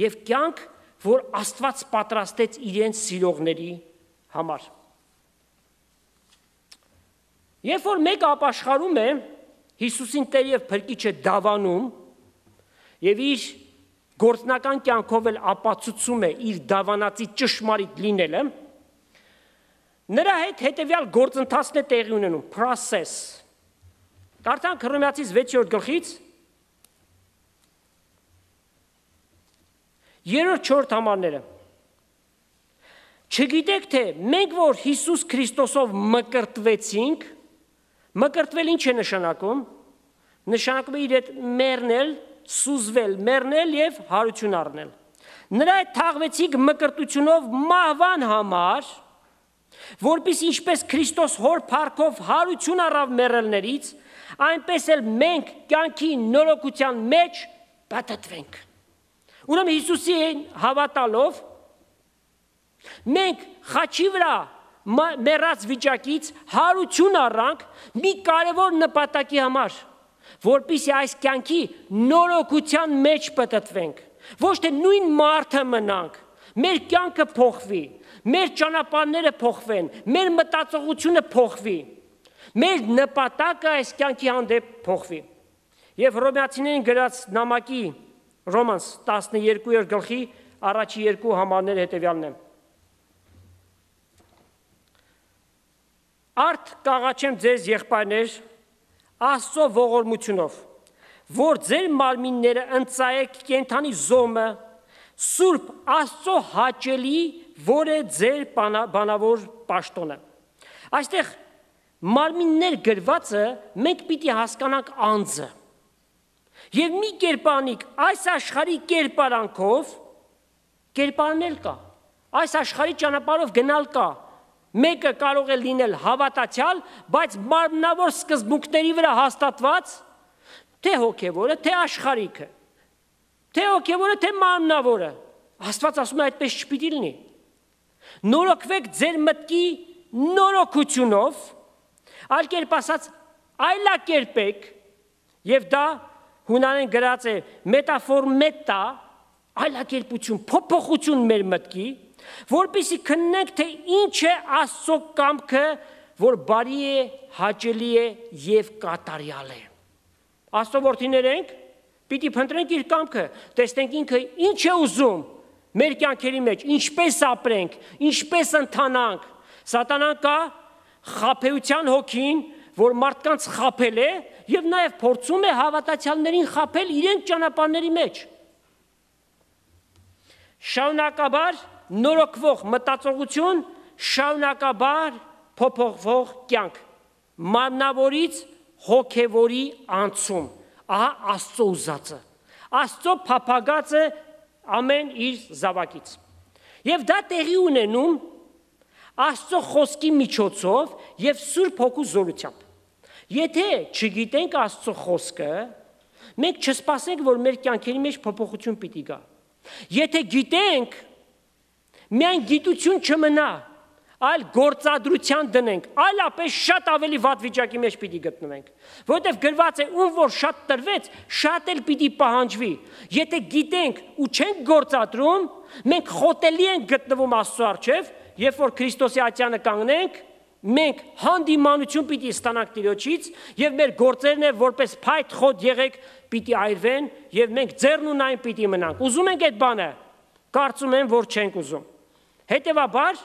եւ կյանք, որ Աստված պատրաստեց իրեն սիրողների համար։ Երբ որ մեկը ապաշխարում է Հիսուսին Տեր եւ Փրկիչը դավանում, եւ իր գործնական կյանքով էլ ապացուցում է իր դավանացի ճշմարիտ լինելը, նրա հետ հետեւյալ գործընթացն է տեղի ունենում, process։ Կարդանք Հռոմեացիս 6-րդ գլխից 3-րդ 4-րդ համարները։ Չգիտեք թե մենք որ Հիսուս Քրիստոսով մկրտվեցինք, մկրտվել ինչ է նշանակում։ Նշանակում է իր հետ մեռնել սուզվել, մեռնել եւ հարություն առնել։ Նրա այդ թաղվեցիկ մկրտությունով մահվան համար, որպես ինչպես Քրիստոս հոր փառքով հարություն առավ մեռելներից, այնպես էլ մենք կյանքի նորոգության մեջ պատտվենք։ Ուրեմն Հիսուսին հավատալով մենք խաչի վրա մեռած վիճակից հարություն առանք մի կարևոր նպատակի համար որpիսի այս կյանքի նորոգության մեջ պատտվենք, ոչ թե նույն մարդը մնանք, մեր կյանքը փոխվի, մեր ճանապարհները փոխվեն, մեր մտածողությունը փոխվի։ Մեր նպատակը այս կյանքի հանդեպ փոխվի։ Եվ Ռոմեացիներին գրած նամակի Ռոմանս 12-րդ գլխի առաջի երկու համարները հետևյալն են։ Արդ կաղաչեմ ձեզ եղբայրներ, Աստծո ողորմությունով, որ ձեր մարմինները ընծայեք կենթանի զոմը, Սուրբ Աստծո հաճելի, որը ձեր բանավոր պաշտոնը։ Այստեղ մարմիններ գրվածը մենք պիտի հասկանանք անձը։ Եվ մի կերպանիկ այս աշխարհի կերպարանքով կերպարներ կա։ Այս աշխարհի ճանապարհով գնալ կա, Մեկը կարող է լինել հավատացյալ, բայց մարմնավոր սկզբունքների վրա հաստատված, թե հոգևորը, թե աշխարհիկը, թե հոգևորը, թե մարմնավորը։ Աստված ասում է այդպես չպիտի լինի։ Նորոգվեք ձեր մտքի նորոգությունով, այլ կերպ ասած, այլակերպեք, եւ դա հունարեն գրած է մետաֆոր մետա, այլակերպություն, փոփոխություն մեր մտքի, մտ որպիսի քննենք թե ինչ է Աստծո կամքը, որ բարի է, հաճելի է եւ կատարյալ է։ Աստծո որդիներ ենք, պիտի փնտրենք իր կամքը, տեսնենք ինքը ինչ է ուզում մեր կյանքերի մեջ, ինչպես ապրենք, ինչպես ընթանանք։ Սատանան կա խափեության հոգին, որ մարդկանց խափել է եւ նաեւ փորձում է հավատացյալներին խափել իրենց ճանապարհների մեջ։ Շառնակաբար նորոգվող մտածողություն, շարունակաբար փոփոխվող կյանք։ Մարմնավորից հոգևորի անցում։ Ահա Աստծո ուզածը։ Աստծո փափագածը ամեն իր զավակից։ Եվ դա տեղի ունենում Աստծո խոսքի միջոցով եւ Սուրբ Հոգու զորությամբ։ Եթե չգիտենք Աստծո խոսքը, մենք չսպասենք, որ մեր կյանքերի մեջ փոփոխություն պիտի գա։ Եթե գիտենք միայն գիտություն չմնա, այլ գործադրության դնենք, այլապես շատ ավելի վատ վիճակի մեջ պիտի գտնվենք։ Որտեվ գրված է, ում որ շատ տրվեց, շատ էլ պիտի պահանջվի։ Եթե գիտենք ու չենք գործադրում, մենք խոտելի ենք գտնվում Աստծո առջև, երբ որ Քրիստոսի ատյանը կանգնենք, մենք հանդիմանություն պիտի ստանանք Տիրոջից եւ մեր գործերն է որպես փայտ խոտ եղեք պիտի այրվեն եւ մենք ձեռնունայն պիտի մնանք։ Ուզում ենք այդ բանը։ Կարծում եմ, որ չենք ուզում։ Հետևաբար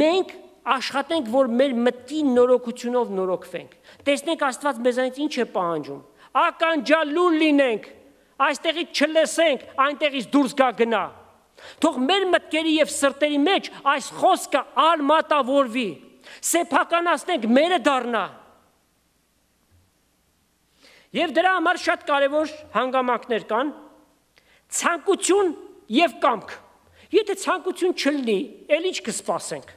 մենք աշխատենք, որ մեր մտքի նորոգությունով նորոգվենք։ Տեսնենք Աստված մեզանից ինչ է պահանջում։ Ականջալուն լինենք, այստեղից չլսենք, այնտեղից դուրս գա գնա։ Թող մեր մտքերի եւ սրտերի մեջ այս խոսքը արմատավորվի։ Սեփականացնենք մերը դառնա։ Եվ դրա համար շատ կարևոր հանգամանքներ կան։ Ցանկություն եւ կամք։ Եթե ցանկություն չլինի, ել ինչ կսպասենք։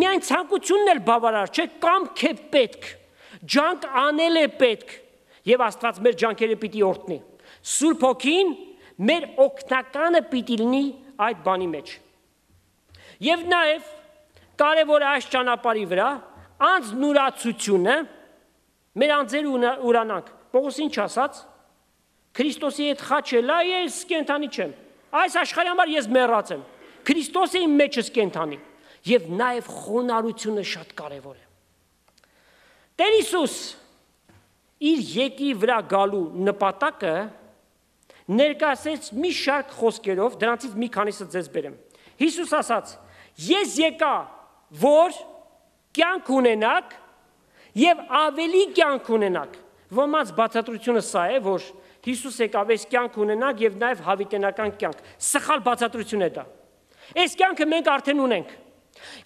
Միայն ցանկությունն էլ բավարար չէ, կամք է պետք։ Ջանք անել է պետք, եւ Աստված մեր ջանքերը պիտի օրտնի։ Սուրբ Հոգին մեր օգնականը պիտի լինի այդ բանի մեջ։ Եվ նաեւ կարևոր է այս ճանապարհի վրա անznուրացությունը մեր անձերը ուրանանք։ Պողոս ինչ ասաց։ Քրիստոսի հետ խաչելա ես կենթանի չեմ։ Այս աշխարհի համար ես մեռած եմ։ Քրիստոսը իմ մեջս կենթանի։ Եվ նաև խոնարհությունը շատ կարևոր է։ Տեր Հիսուս իր եկի վրա գալու նպատակը ներկայացեց մի շարք խոսքերով, դրանցից մի քանիսը ձեզ բերեմ։ Հիսուս ասաց. Ես եկա, որ կյանք ունենաք եւ ավելի կյանք ունենաք։ Ոմանց բացատրությունը սա է, որ Հիսուս եկավ այս կյանք ունենանք եւ նաեւ հավիտենական կյանք։ Սխալ բացատրություն է դա։ Այս կյանքը մենք արդեն ունենք։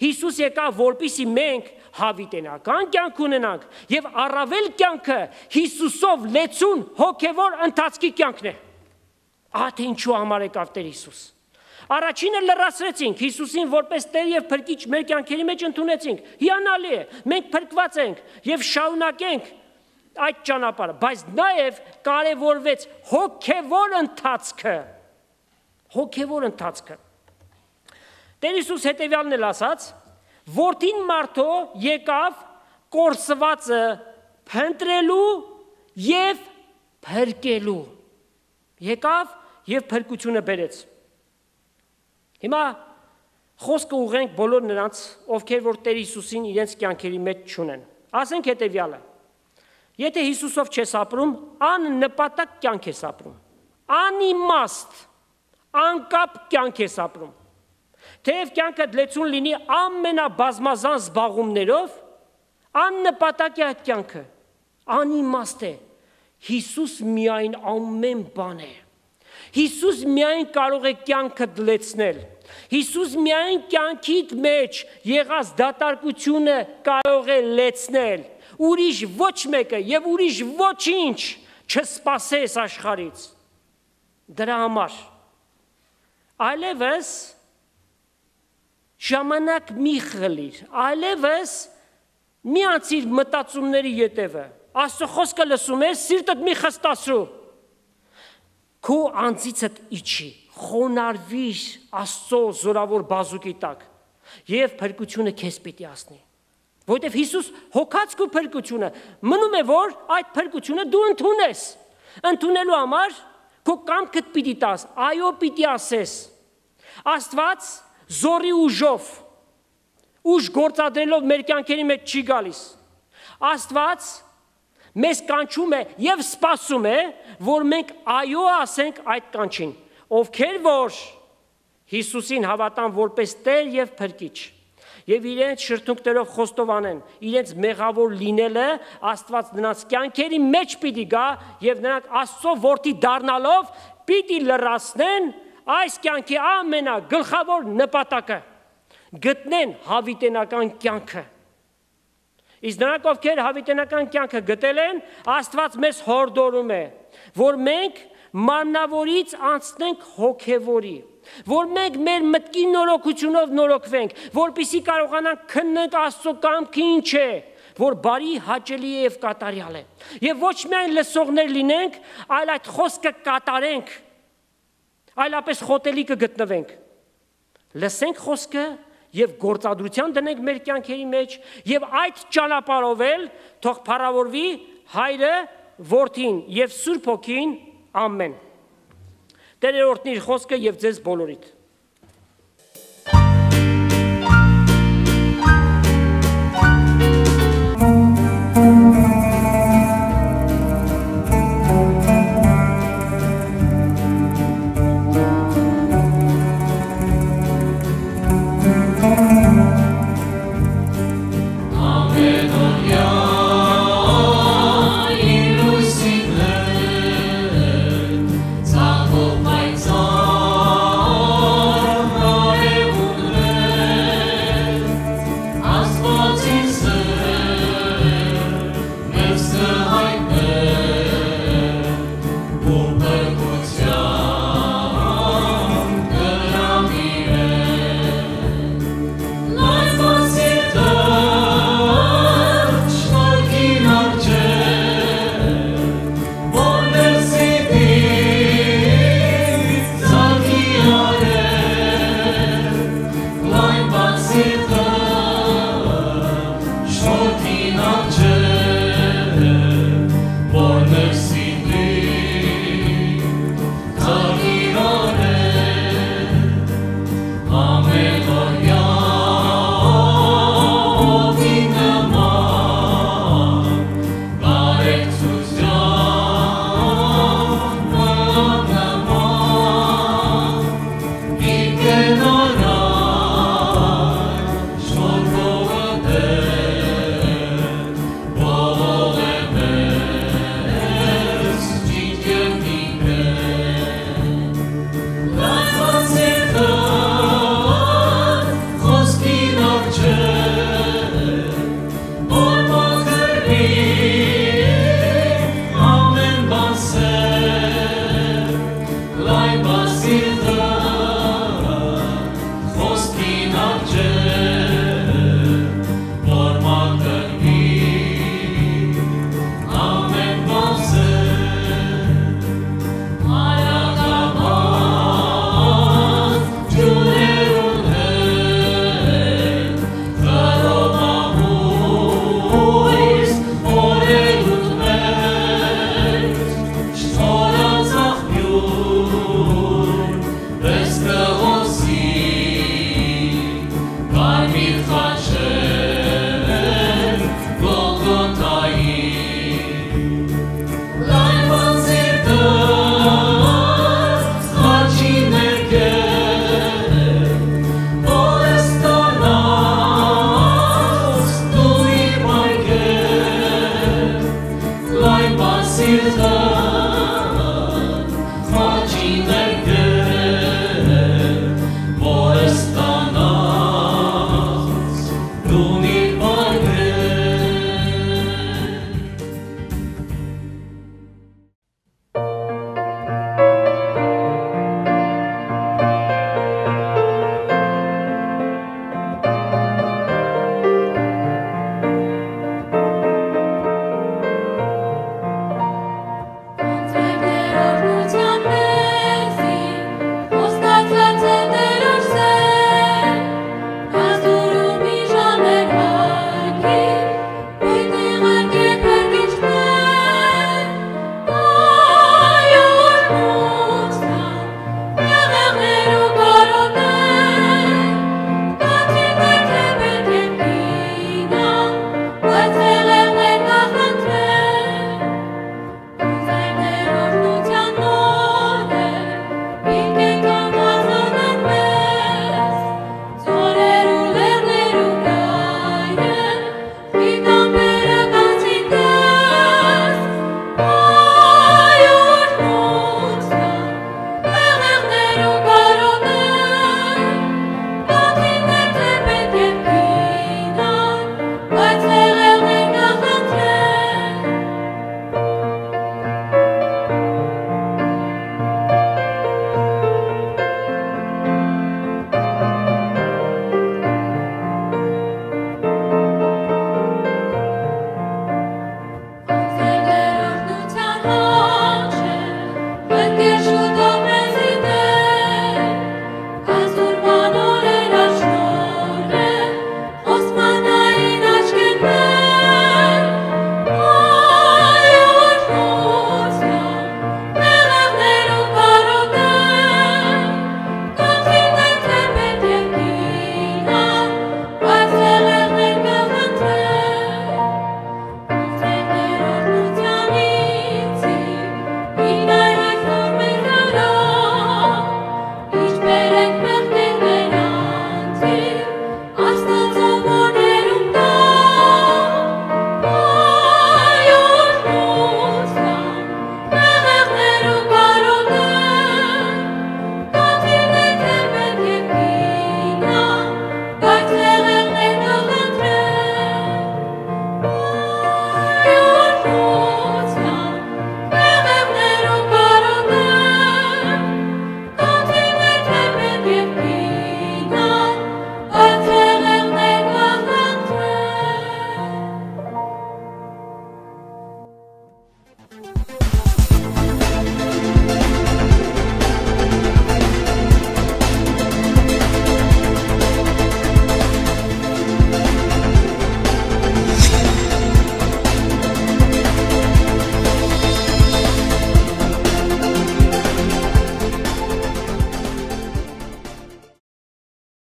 Հիսուս եկավ, որպիսի մենք հավիտենական կյանք ունենանք եւ առավել կյանքը Հիսուսով լեցուն հոգեվոր ընթացքի կյանքն է։ Ահա թե ինչու համար եկավ Տեր Հիսուս։ Առաջինը լրացրեցինք Հիսուսին որպես Տեր եւ Փրկիչ մեր կյանքերի մեջ ընդունեցինք։ Հիանալի է, մենք փրկված ենք եւ շարունակենք այդ ճանապարհը, բայց նաև կարևորվեց հոգևոր ընթացքը։ Հոգևոր ընթացքը։ Տեր Հիսուս հետևյալն էլ ասաց. Որդին մարդո եկավ կորսվածը փնտրելու եւ փրկելու։ Եկավ եւ փրկությունը բերեց։ Հիմա խոսքը ուղենք բոլոր նրանց, ովքեր որ Տեր Հիսուսին իրենց կյանքերի մեջ չունեն։ Ասենք հետեւյալը։ Եթե Հիսուսով չես ապրում, աննպատակ կյանք ես ապրում։ Անիմաստ, անկապ կյանք ես ապրում։ Թեև կյանքը դլեցուն լինի ամենաբազմազան զբաղումներով, աննպատակ է այդ կյանքը։ Անիմաստ է։ Հիսուս միայն ամեն բան է։ Հիսուս միայն կարող է կյանքը դլեցնել։ Հիսուս միայն կյանքիդ մեջ եղած դատարկությունը կարող է լեցնել ուրիշ ոչ մեկը եւ ուրիշ ոչինչ չսпасես աշխարից։ Դրա համար այլևս ժամանակ մի խլիր, այլևս միացիր մտածումների յետևը։ Աստծո խոսքը լսում ես, սիրտդ մի խստացու։ Քո անձիցդ իջի, խոնարհվիր Աստծո զորավոր բազուկի տակ, եւ փրկությունը քեզ պիտի ասնի։ Որտեվ Հիսուս հոգածք ու փրկությունը մնում է որ այդ փրկությունը դու ընդունես։ Ընդունելու համար քո կամքդ պիտի տաս, այո պիտի ասես։ Աստված զորի ուժով ուժ գործադրելով մեր կյանքերի մեջ չի գալիս։ Աստված մեզ կանչում է եւ սպասում է, որ մենք այո ասենք այդ կանչին։ Ովքեր որ Հիսուսին հավատան որպես Տեր եւ Փրկիչ, եւ իրենց շրթունքներով խոստովանեն։ Իրենց մեղավոր լինելը Աստված նրանց կյանքերի մեջ պիտի գա եւ նրանք Աստծո որդի դառնալով պիտի լրացնեն այս կյանքի ամենագլխավոր նպատակը՝ գտնեն հավիտենական կյանքը։ Իսկ նրանք ովքեր հավիտենական կյանքը գտել են, Աստված մեզ հորդորում է, որ մենք մարմնավորից անցնենք հոգևորի որ մենք մեր մտքի նորոգությունով նորոգվենք, որպիսի կարողանանք քննել Աստծո կամքը ինչ է, որ բարի, հաճելի է եւ կատարյալ է։ Եվ ոչ միայն լսողներ լինենք, այլ այդ խոսքը կատարենք։ Այլապես խոտելի կգտնվենք։ Լսենք խոսքը եւ գործադրության դնենք մեր կյանքերի մեջ եւ այդ ճանապարհով էլ թող փառավորվի հայրը, որդին եւ Սուրբ Հոգին։ Ամեն։ Տեր օրհնի իր խոսքը եւ ձեզ բոլորիդ։